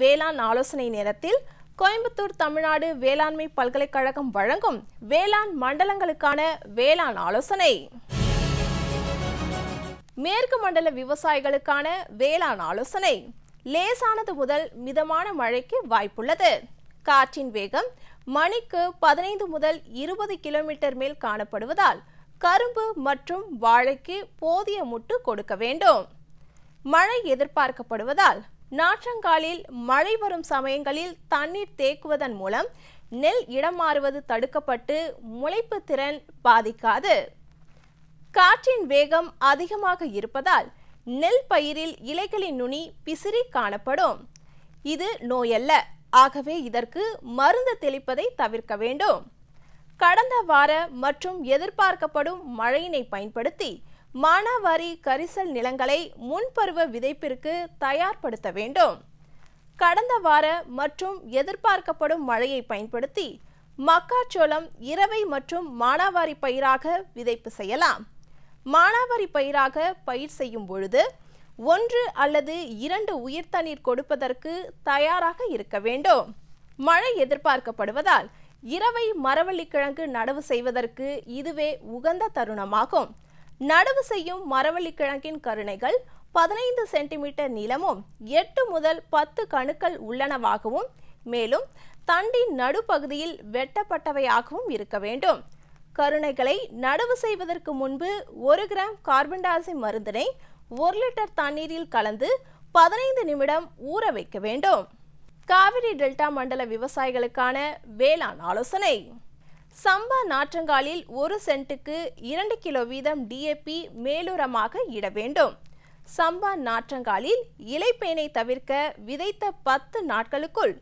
வேளாண் ஆலோசனை நேரத்தில் கோயம்புத்தூர் தமிழ்நாடு வேளாண்மை பல்கலைக்கழகம் வழங்கும் வேளாண் மண்டலங்களுக்கான வேளாண் ஆலோசனை மேற்கு மண்டல விவசாயிகளுக்கான வேளாண் ஆலோசனை லேசானது முதல் மிதமான மழைக்கு வாய்ப்புள்ளது காற்றின் வேகம் மணிக்கு பதினைந்து முதல் இருபது கிலோமீட்டர் மேல் காணப்படுவதால் கரும்பு மற்றும் வாழைக்கு போதிய முட்டு கொடுக்க வேண்டும் மழை எதிர்பார்க்கப்படுவதால் நாற்றங்காலில் மழை வரும் சமயங்களில் தண்ணீர் தேக்குவதன் மூலம் நெல் இடமாறுவது தடுக்கப்பட்டு முளைப்பு திறன் பாதிக்காது காற்றின் வேகம் அதிகமாக இருப்பதால் நெல் பயிரில் இலைகளின் நுனி பிசிறி காணப்படும் இது நோயல்ல ஆகவே இதற்கு மருந்து தெளிப்பதை தவிர்க்க வேண்டும் கடந்த வார மற்றும் எதிர்பார்க்கப்படும் மழையினை பயன்படுத்தி மானாவாரி கரிசல் நிலங்களை முன்பருவ விதைப்பிற்கு தயார்படுத்த வேண்டும் கடந்த வார மற்றும் எதிர்பார்க்கப்படும் மழையை பயன்படுத்தி மக்காச்சோளம் இரவை மற்றும் மானாவாரி பயிராக விதைப்பு செய்யலாம் மானாவாரி பயிராக பயிர் செய்யும் பொழுது ஒன்று அல்லது இரண்டு உயிர் தண்ணீர் கொடுப்பதற்கு தயாராக இருக்க வேண்டும் மழை எதிர்பார்க்கப்படுவதால் இரவை மரவள்ளிக்கிழங்கு நடவு செய்வதற்கு இதுவே உகந்த தருணமாகும் நடவு செய்யும் மரவள்ளி கிழங்கின் கருணைகள் பதினைந்து சென்டிமீட்டர் நீளமும் எட்டு முதல் பத்து கணுக்கள் உள்ளனவாகவும் மேலும் தண்டின் நடுப்பகுதியில் வெட்டப்பட்டவையாகவும் இருக்க வேண்டும் கருணைகளை நடவு செய்வதற்கு முன்பு ஒரு கிராம் கார்பன் டை மருந்தினை ஒரு லிட்டர் தண்ணீரில் கலந்து பதினைந்து நிமிடம் ஊற வைக்க வேண்டும் காவிரி டெல்டா மண்டல விவசாயிகளுக்கான வேளாண் ஆலோசனை சம்பா நாற்றங்காலில் ஒரு சென்ட்டுக்கு இரண்டு கிலோ வீதம் டிஏபி மேலுரமாக இட வேண்டும் சம்பா நாற்றங்காலில் இலைப்பேனை தவிர்க்க விதைத்த பத்து நாட்களுக்குள்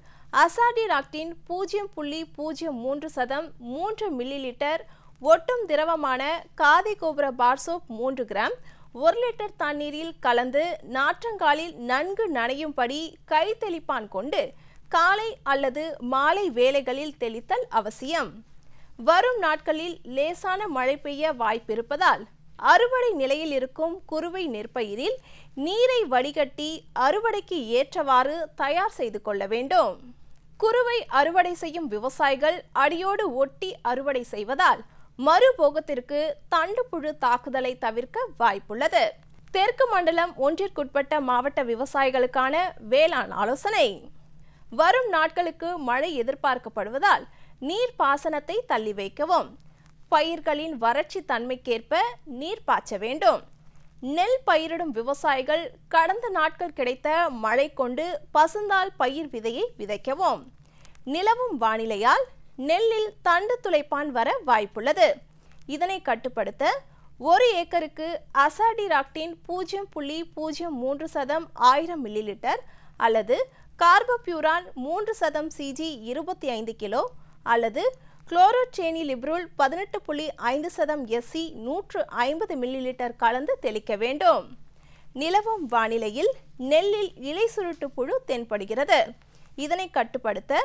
அசாடிராக்டின் பூஜ்ஜியம் புள்ளி பூஜ்ஜியம் மூன்று சதம் மூன்று மில்லி லிட்டர் ஒட்டும் திரவமான காதி கோபுர பார்சோப் மூன்று கிராம் ஒரு லிட்டர் தண்ணீரில் கலந்து நாற்றங்காலில் நன்கு நனையும்படி கை தெளிப்பான் கொண்டு காலை அல்லது மாலை வேலைகளில் தெளித்தல் அவசியம் வரும் நாட்களில் லேசான மழை பெய்ய வாய்ப்பிருப்பதால் அறுவடை நிலையில் இருக்கும் குறுவை நெற்பயிரில் நீரை வடிகட்டி அறுவடைக்கு ஏற்றவாறு தயார் செய்து கொள்ள வேண்டும் குறுவை அறுவடை செய்யும் விவசாயிகள் அடியோடு ஒட்டி அறுவடை செய்வதால் மறுபோகத்திற்கு தண்டுப்புழு தாக்குதலை தவிர்க்க வாய்ப்புள்ளது தெற்கு மண்டலம் ஒன்றிற்குட்பட்ட மாவட்ட விவசாயிகளுக்கான வேளாண் ஆலோசனை வரும் நாட்களுக்கு மழை எதிர்பார்க்கப்படுவதால் நீர் பாசனத்தை தள்ளி வைக்கவும் பயிர்களின் வறட்சி தன்மைக்கேற்ப நீர் பாய்ச்ச வேண்டும் நெல் பயிரிடும் விவசாயிகள் கடந்த நாட்கள் கிடைத்த மழை கொண்டு பசுந்தால் பயிர் விதையை விதைக்கவும் நிலவும் வானிலையால் நெல்லில் தண்டு துளைப்பான் வர வாய்ப்புள்ளது இதனை கட்டுப்படுத்த ஒரு ஏக்கருக்கு அசாடிராக்டின் பூஜ்ஜியம் புள்ளி பூஜ்ஜியம் மூன்று சதம் ஆயிரம் மில்லி லிட்டர் அல்லது கார்பப்யூரான் மூன்று சதம் சிஜி இருபத்தி ஐந்து கிலோ அல்லது குளோரோச்சேனி லிப்ரூல் பதினெட்டு புள்ளி ஐந்து சதம் எஸ்சி நூற்று ஐம்பது மில்லி லிட்டர் கலந்து தெளிக்க வேண்டும் நிலவும் வானிலையில் நெல்லில் இலை சுருட்டு புழு தென்படுகிறது இதனை கட்டுப்படுத்த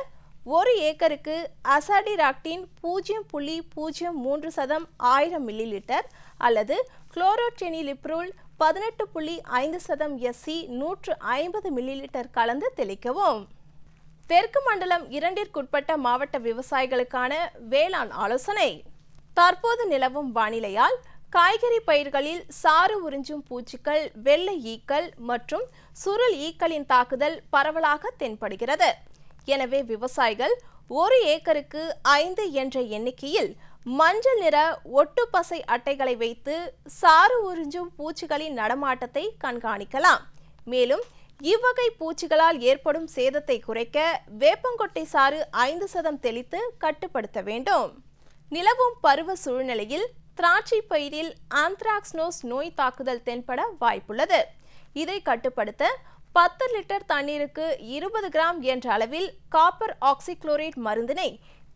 ஒரு ஏக்கருக்கு அசாடிராக்டின் பூஜ்ஜியம் புள்ளி பூஜ்ஜியம் மூன்று சதம் ஆயிரம் மில்லி லிட்டர் அல்லது குளோரோச்செனி லிப்ரூல் பதினெட்டு புள்ளி ஐந்து சதம் எஸ்சி நூற்று ஐம்பது மில்லி லிட்டர் கலந்து தெளிக்கவும் தெற்கு மண்டலம் இரண்டிற்குட்பட்ட மாவட்ட விவசாயிகளுக்கான வேளாண் ஆலோசனை தற்போது நிலவும் வானிலையால் காய்கறி பயிர்களில் சாறு உறிஞ்சும் பூச்சிகள் வெள்ளை ஈக்கள் மற்றும் சுருள் ஈக்களின் தாக்குதல் பரவலாக தென்படுகிறது எனவே விவசாயிகள் ஒரு ஏக்கருக்கு ஐந்து என்ற எண்ணிக்கையில் மஞ்சள் நிற ஒட்டு பசை அட்டைகளை வைத்து சாறு உறிஞ்சும் பூச்சிகளின் நடமாட்டத்தை கண்காணிக்கலாம் மேலும் இவ்வகை பூச்சிகளால் ஏற்படும் சேதத்தை குறைக்க வேப்பங்கொட்டை சாறு ஐந்து சதம் தெளித்து கட்டுப்படுத்த வேண்டும் நிலவும் பருவ சூழ்நிலையில் திராட்சை பயிரில் ஆந்த்ராக்ஸ்னோஸ் நோய் தாக்குதல் தென்பட வாய்ப்புள்ளது இதை கட்டுப்படுத்த பத்து லிட்டர் தண்ணீருக்கு இருபது கிராம் என்ற அளவில் காப்பர் ஆக்சிக்ளோரைட் மருந்தினை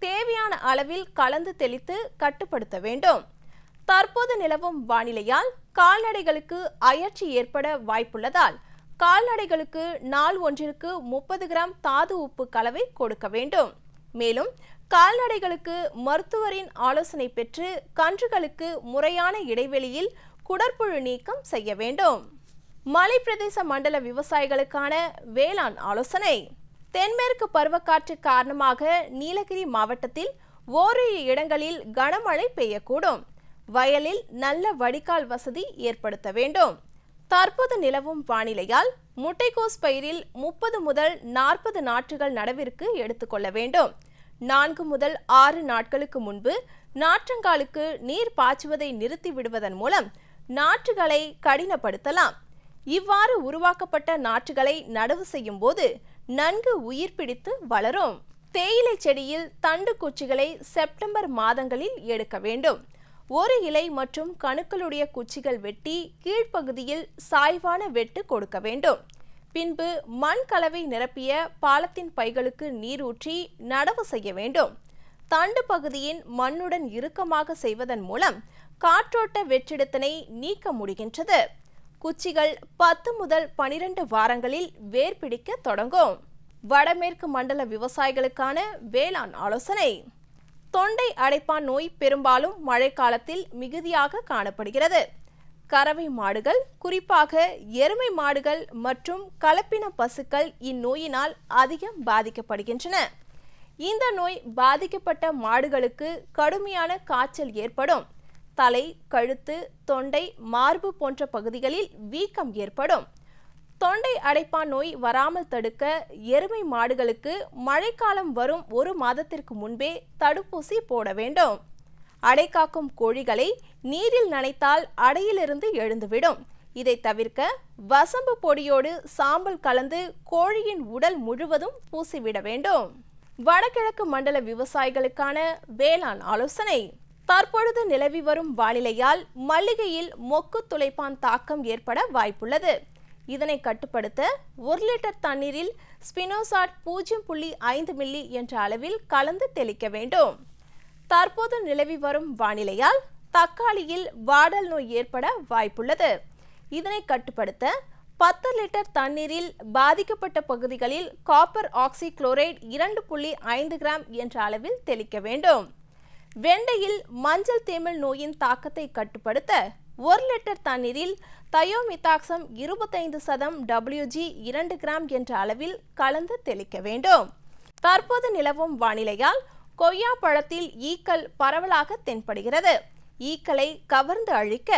தேவையான அளவில் கலந்து தெளித்து கட்டுப்படுத்த வேண்டும் தற்போது நிலவும் வானிலையால் கால்நடைகளுக்கு அயற்சி ஏற்பட வாய்ப்புள்ளதால் கால்நடைகளுக்கு நாள் ஒன்றிற்கு முப்பது கிராம் தாது உப்பு கலவை கொடுக்க வேண்டும் மேலும் கால்நடைகளுக்கு மருத்துவரின் ஆலோசனை பெற்று கன்றுகளுக்கு முறையான இடைவெளியில் குடற்புழு நீக்கம் செய்ய வேண்டும் மலை பிரதேச மண்டல விவசாயிகளுக்கான வேளாண் ஆலோசனை தென்மேற்கு பருவக்காற்று காரணமாக நீலகிரி மாவட்டத்தில் ஓரிரு இடங்களில் கனமழை பெய்யக்கூடும் வயலில் நல்ல வடிகால் வசதி ஏற்படுத்த வேண்டும் தற்போது நிலவும் வானிலையால் முட்டைக்கோஸ் பயிரில் முப்பது முதல் நாற்பது நாற்றுகள் நடவிற்கு எடுத்துக்கொள்ள வேண்டும் நான்கு முதல் ஆறு நாட்களுக்கு முன்பு நாற்றங்காலுக்கு நீர் பாய்ச்சுவதை நிறுத்தி விடுவதன் மூலம் நாற்றுகளை கடினப்படுத்தலாம் இவ்வாறு உருவாக்கப்பட்ட நாற்றுகளை நடவு செய்யும் போது நன்கு உயிர் பிடித்து வளரும் தேயிலை செடியில் தண்டு குச்சிகளை செப்டம்பர் மாதங்களில் எடுக்க வேண்டும் ஒரு இலை மற்றும் கணுக்களுடைய குச்சிகள் வெட்டி கீழ்ப்பகுதியில் சாய்வான வெட்டு கொடுக்க வேண்டும் பின்பு மண் கலவை நிரப்பிய பாலத்தின் பைகளுக்கு நீர் ஊற்றி நடவு செய்ய வேண்டும் தண்டு பகுதியின் மண்ணுடன் இறுக்கமாக செய்வதன் மூலம் காற்றோட்ட வெற்றிடத்தினை நீக்க முடிகின்றது குச்சிகள் பத்து முதல் பனிரெண்டு வாரங்களில் வேர் தொடங்கும் வடமேற்கு மண்டல விவசாயிகளுக்கான வேளாண் ஆலோசனை தொண்டை அடைப்பான் நோய் பெரும்பாலும் மழைக்காலத்தில் மிகுதியாக காணப்படுகிறது கறவை மாடுகள் குறிப்பாக எருமை மாடுகள் மற்றும் கலப்பின பசுக்கள் இந்நோயினால் அதிகம் பாதிக்கப்படுகின்றன இந்த நோய் பாதிக்கப்பட்ட மாடுகளுக்கு கடுமையான காய்ச்சல் ஏற்படும் தலை கழுத்து தொண்டை மார்பு போன்ற பகுதிகளில் வீக்கம் ஏற்படும் அடைப்பான் நோய் வராமல் தடுக்க எருமை மாடுகளுக்கு மழைக்காலம் வரும் ஒரு மாதத்திற்கு முன்பே தடுப்பூசி போட வேண்டும் அடை காக்கும் கோழிகளை நீரில் நனைத்தால் அடையிலிருந்து எழுந்துவிடும் இதை தவிர்க்க வசம்பு பொடியோடு சாம்பல் கலந்து கோழியின் உடல் முழுவதும் பூசிவிட வேண்டும் வடகிழக்கு மண்டல விவசாயிகளுக்கான வேளாண் ஆலோசனை தற்பொழுது நிலவி வரும் வானிலையால் மல்லிகையில் மொக்கு துளைப்பான் தாக்கம் ஏற்பட வாய்ப்புள்ளது இதனை கட்டுப்படுத்த ஒரு லிட்டர் தண்ணீரில் ஸ்பினோசாட் பூஜ்ஜியம் புள்ளி ஐந்து மில்லி என்ற அளவில் கலந்து தெளிக்க வேண்டும் தற்போது நிலவி வரும் வானிலையால் தக்காளியில் வாடல் நோய் ஏற்பட வாய்ப்புள்ளது இதனை கட்டுப்படுத்த பத்து லிட்டர் தண்ணீரில் பாதிக்கப்பட்ட பகுதிகளில் காப்பர் ஆக்சி குளோரைடு இரண்டு புள்ளி ஐந்து கிராம் என்ற அளவில் தெளிக்க வேண்டும் வெண்டையில் மஞ்சள் தேமல் நோயின் தாக்கத்தை கட்டுப்படுத்த ஒரு லிட்டர் தண்ணீரில் தயோமிதாக்சம் இருபத்தைந்து சதம் டபிள்யூஜி இரண்டு கிராம் என்ற அளவில் கலந்து தெளிக்க வேண்டும் தற்போது நிலவும் வானிலையால் கொய்யா பழத்தில் ஈக்கள் பரவலாக தென்படுகிறது ஈக்களை கவர்ந்து அழிக்க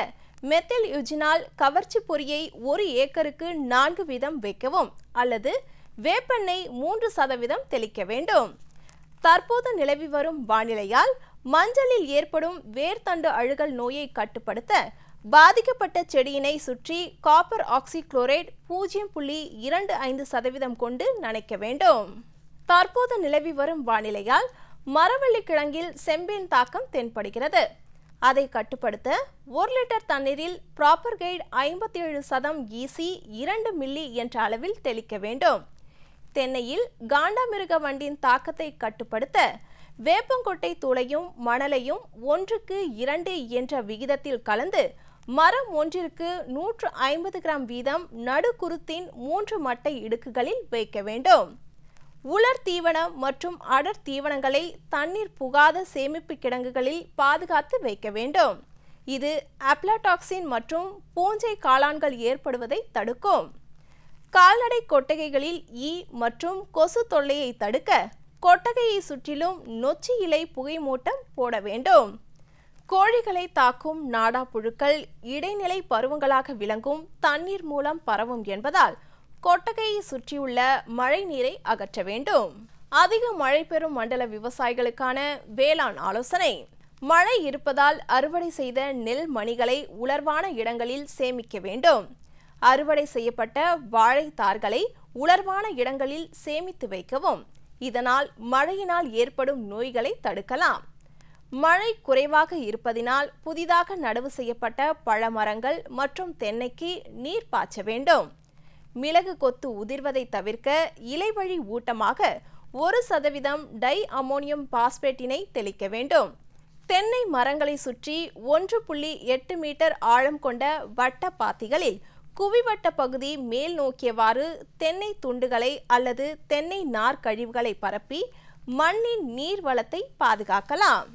மெத்தில் யுஜினால் கவர்ச்சி பொறியை ஒரு ஏக்கருக்கு நான்கு வீதம் வைக்கவும் அல்லது வேப்பெண்ணை மூன்று சதவீதம் தெளிக்க வேண்டும் தற்போது நிலவி வரும் வானிலையால் மஞ்சளில் ஏற்படும் வேர்தண்டு அழுகல் நோயை கட்டுப்படுத்த பாதிக்கப்பட்ட செடியினை சுற்றி காப்பர் ஆக்சி குளோரைட் பூஜ்ஜியம் புள்ளி இரண்டு ஐந்து சதவீதம் கொண்டு நனைக்க வேண்டும் தற்போது நிலவி வரும் வானிலையால் மரவள்ளி கிழங்கில் செம்பின் தாக்கம் தென்படுகிறது அதை கட்டுப்படுத்த ஒரு லிட்டர் தண்ணீரில் ப்ராப்பர் கைடு ஐம்பத்தி ஏழு சதம் ஈசி e இரண்டு மில்லி என்ற அளவில் தெளிக்க வேண்டும் தென்னையில் காண்டாமிருக வண்டின் தாக்கத்தை கட்டுப்படுத்த வேப்பங்கொட்டை தூளையும் மணலையும் ஒன்றுக்கு இரண்டு என்ற விகிதத்தில் கலந்து மரம் ஒன்றிற்கு நூற்று ஐம்பது கிராம் வீதம் நடுக்குருத்தின் மூன்று மட்டை இடுக்குகளில் வைக்க வேண்டும் உலர் தீவனம் மற்றும் அடர் தீவனங்களை தண்ணீர் புகாத சேமிப்பு கிடங்குகளில் பாதுகாத்து வைக்க வேண்டும் இது அப்ளாடாக்சின் மற்றும் பூஞ்சை காளான்கள் ஏற்படுவதை தடுக்கும் கால்நடை கொட்டகைகளில் ஈ மற்றும் கொசு தொல்லையை தடுக்க கொட்டகையை சுற்றிலும் நொச்சி இலை புகை மூட்டம் போட வேண்டும் கோழிகளை தாக்கும் நாடா புழுக்கள் இடைநிலை பருவங்களாக விளங்கும் தண்ணீர் மூலம் பரவும் என்பதால் கொட்டகையை சுற்றியுள்ள மழை நீரை அகற்ற வேண்டும் அதிக மழை பெறும் மண்டல விவசாயிகளுக்கான வேளாண் ஆலோசனை மழை இருப்பதால் அறுவடை செய்த நெல் மணிகளை உலர்வான இடங்களில் சேமிக்க வேண்டும் அறுவடை செய்யப்பட்ட வாழை தார்களை உலர்வான இடங்களில் சேமித்து வைக்கவும் இதனால் மழையினால் ஏற்படும் நோய்களை தடுக்கலாம் மழை குறைவாக இருப்பதினால் புதிதாக நடவு செய்யப்பட்ட பழமரங்கள் மற்றும் தென்னைக்கு நீர் பாய்ச்ச வேண்டும் மிளகு கொத்து உதிர்வதை தவிர்க்க இலைவழி ஊட்டமாக ஒரு சதவீதம் டை அமோனியம் பாஸ்பேட்டினை தெளிக்க வேண்டும் தென்னை மரங்களை சுற்றி ஒன்று புள்ளி எட்டு மீட்டர் ஆழம் கொண்ட வட்ட பாத்திகளில் குவிவட்ட பகுதி மேல் நோக்கியவாறு தென்னை துண்டுகளை அல்லது தென்னை நார்கழிவுகளை பரப்பி மண்ணின் நீர் வளத்தை பாதுகாக்கலாம்